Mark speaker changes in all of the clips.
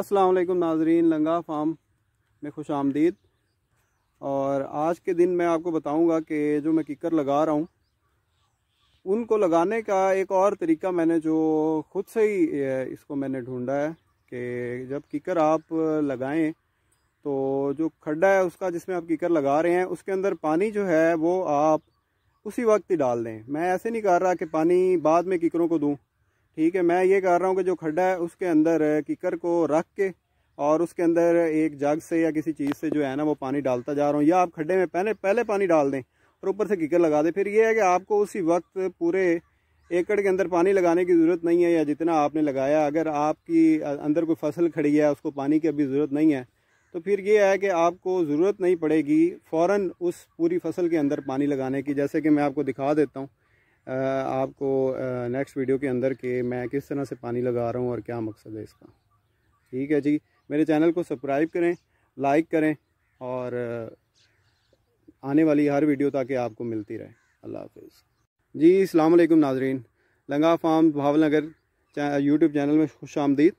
Speaker 1: असलम नाजरीन लंगा फार्म में खुश आमदीद और आज के दिन मैं आपको बताऊंगा कि जो मैं किकर लगा रहा हूँ उनको लगाने का एक और तरीका मैंने जो खुद से ही इसको मैंने ढूंढा है कि जब किकर आप लगाएं तो जो खड्डा है उसका जिसमें आप किकर लगा रहे हैं उसके अंदर पानी जो है वो आप उसी वक्त ही डाल दें मैं ऐसे नहीं कर रहा कि पानी बाद में किकरों को दूँ ठीक है मैं ये कह रहा हूँ कि जो खड्डा है उसके अंदर किकर को रख के और उसके अंदर एक जग से या किसी चीज़ से जो है ना वो पानी डालता जा रहा हूँ या आप खड्डे में पहले पहले पानी डाल दें और ऊपर से किकर लगा दें फिर ये है कि आपको उसी वक्त पूरे एकड़ के अंदर पानी लगाने की ज़रूरत नहीं है या जितना आपने लगाया अगर आपकी अंदर कोई फसल खड़ी है उसको पानी की अभी ज़रूरत नहीं है तो फिर ये है कि आपको ज़रूरत नहीं पड़ेगी फ़ौर उस पूरी फसल के अंदर पानी लगाने की जैसे कि मैं आपको दिखा देता हूँ आपको नेक्स्ट वीडियो के अंदर के मैं किस तरह से पानी लगा रहा हूँ और क्या मकसद है इसका ठीक है जी मेरे चैनल को सब्सक्राइब करें लाइक करें और आने वाली हर वीडियो ताकि आपको मिलती रहे अल्लाह हाफिज़ जी अलैक्म नाजरीन लंगा फार्म भावनगर यूट्यूब चैनल में खुश आमदीद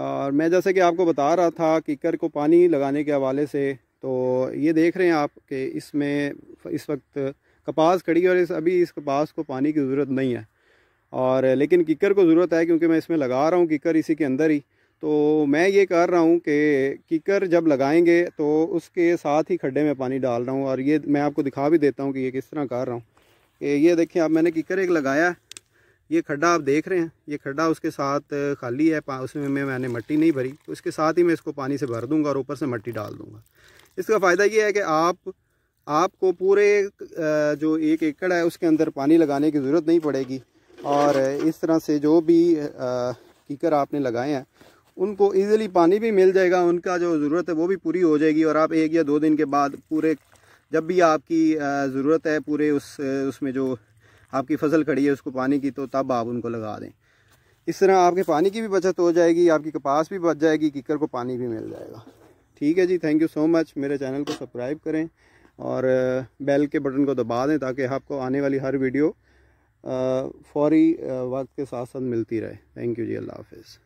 Speaker 1: और मैं जैसे कि आपको बता रहा था किकर को पानी लगाने के हवाले से तो ये देख रहे हैं आप कि इसमें इस वक्त कपास खड़ी है और इस अभी इस कपास को पानी की ज़रूरत नहीं है और लेकिन किकर को ज़रूरत है क्योंकि मैं इसमें लगा रहा हूँ किकर इसी के अंदर ही तो मैं ये कर रहा हूँ कि किकर जब लगाएंगे तो उसके साथ ही खड्डे में पानी डाल रहा हूँ और ये मैं आपको दिखा भी देता हूँ कि ये किस तरह कर रहा हूँ ये देखें आप मैंने किकर एक लगाया ये खड्डा आप देख रहे हैं ये खड्डा उसके साथ खाली है उसमें में मैंने मट्टी नहीं भरी उसके साथ ही मैं इसको पानी से भर दूंगा और ऊपर से मट्टी डाल दूंगा इसका फ़ायदा ये है कि आप आपको पूरे जो एक एकड़ है उसके अंदर पानी लगाने की ज़रूरत नहीं पड़ेगी और इस तरह से जो भी कीकर आपने लगाए हैं उनको ईजिली पानी भी मिल जाएगा उनका जो ज़रूरत है वो भी पूरी हो जाएगी और आप एक या दो दिन के बाद पूरे जब भी आपकी ज़रूरत है पूरे उस उसमें जो आपकी फसल खड़ी है उसको पानी की तो तब आप उनको लगा दें इस तरह आपके पानी की भी बचत हो जाएगी आपकी कपास भी बच जाएगी कीकर को पानी भी मिल जाएगा ठीक है जी थैंक यू सो मच मेरे चैनल को सब्सक्राइब करें और बेल के बटन को दबा दें ताकि आपको आने वाली हर वीडियो फौरी वक्त के साथ साथ मिलती रहे थैंक यू जी अल्लाह हाफिज़